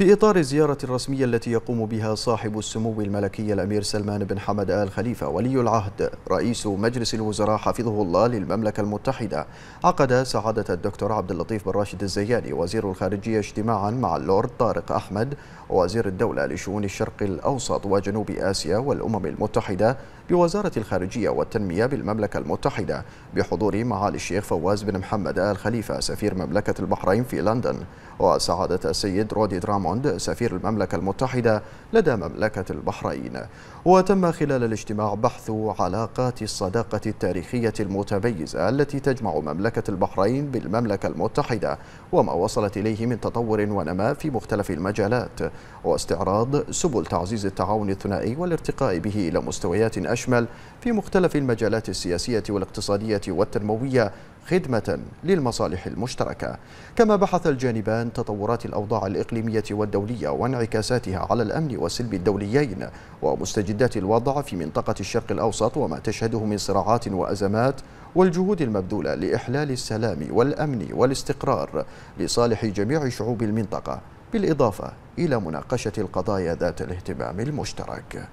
في إطار الزيارة الرسمية التي يقوم بها صاحب السمو الملكي الأمير سلمان بن حمد آل خليفة ولي العهد رئيس مجلس الوزراء حفظه الله للمملكة المتحدة عقد سعادة الدكتور عبد اللطيف بن راشد الزياني وزير الخارجية اجتماعا مع اللورد طارق أحمد وزير الدولة لشؤون الشرق الأوسط وجنوب آسيا والأمم المتحدة بوزارة الخارجية والتنمية بالمملكة المتحدة بحضور معالي الشيخ فواز بن محمد آل خليفة سفير مملكة البحرين في لندن وسعادة السيد رودي درامون ريموند سفير المملكة المتحدة لدى مملكة البحرين وتم خلال الاجتماع بحث علاقات الصداقة التاريخية المتميزة التي تجمع مملكة البحرين بالمملكة المتحدة وما وصلت إليه من تطور ونماء في مختلف المجالات واستعراض سبل تعزيز التعاون الثنائي والارتقاء به إلى مستويات أشمل في مختلف المجالات السياسية والاقتصادية والتنموية خدمة للمصالح المشتركة كما بحث الجانبان تطورات الأوضاع الإقليمية والدولية وانعكاساتها على الأمن والسلم الدوليين ومستجدات الوضع في منطقة الشرق الأوسط وما تشهده من صراعات وأزمات والجهود المبذولة لإحلال السلام والأمن والاستقرار لصالح جميع شعوب المنطقة بالإضافة إلى مناقشة القضايا ذات الاهتمام المشترك